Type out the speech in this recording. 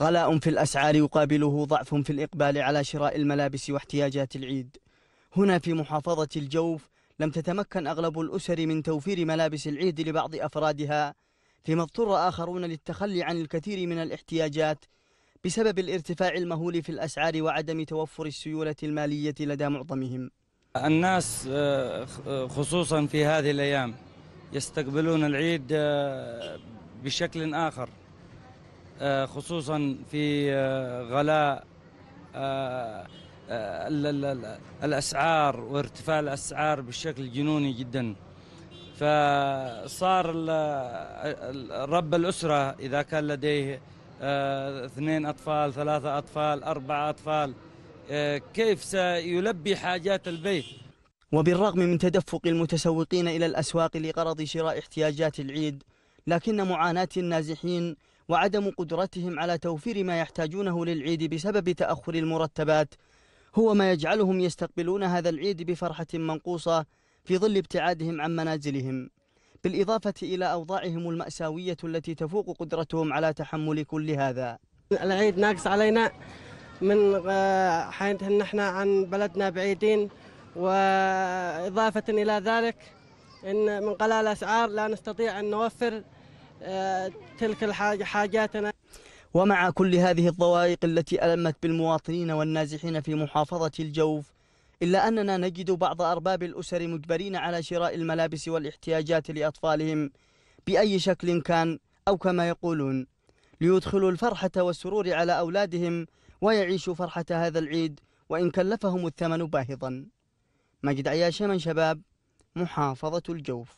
غلاء في الأسعار يقابله ضعف في الإقبال على شراء الملابس واحتياجات العيد هنا في محافظة الجوف لم تتمكن أغلب الأسر من توفير ملابس العيد لبعض أفرادها فيما اضطر آخرون للتخلي عن الكثير من الاحتياجات بسبب الارتفاع المهول في الأسعار وعدم توفر السيولة المالية لدى معظمهم الناس آه، خصوصا في هذه الأيام يستقبلون العيد آه، بشكل آخر آه، خصوصا في آه، غلاء آه، الاسعار وارتفاع الاسعار بشكل جنوني جدا فصار رب الاسره اذا كان لديه اثنين اطفال ثلاثه اطفال اربعه اطفال كيف سيلبي حاجات البيت وبالرغم من تدفق المتسوقين الى الاسواق لغرض شراء احتياجات العيد لكن معاناة النازحين وعدم قدرتهم على توفير ما يحتاجونه للعيد بسبب تأخر المرتبات هو ما يجعلهم يستقبلون هذا العيد بفرحة منقوصة في ظل ابتعادهم عن منازلهم بالإضافة إلى أوضاعهم المأساوية التي تفوق قدرتهم على تحمل كل هذا العيد ناقص علينا من حين نحن عن بلدنا بعيدين وإضافة إلى ذلك إن من قلال الأسعار لا نستطيع أن نوفر آه، تلك حاجاتنا ومع كل هذه الضوائق التي ألمت بالمواطنين والنازحين في محافظة الجوف إلا أننا نجد بعض أرباب الأسر مجبرين على شراء الملابس والاحتياجات لأطفالهم بأي شكل كان أو كما يقولون ليدخلوا الفرحة والسرور على أولادهم ويعيشوا فرحة هذا العيد وإن كلفهم الثمن باهظا مجد عياش من شباب محافظة الجوف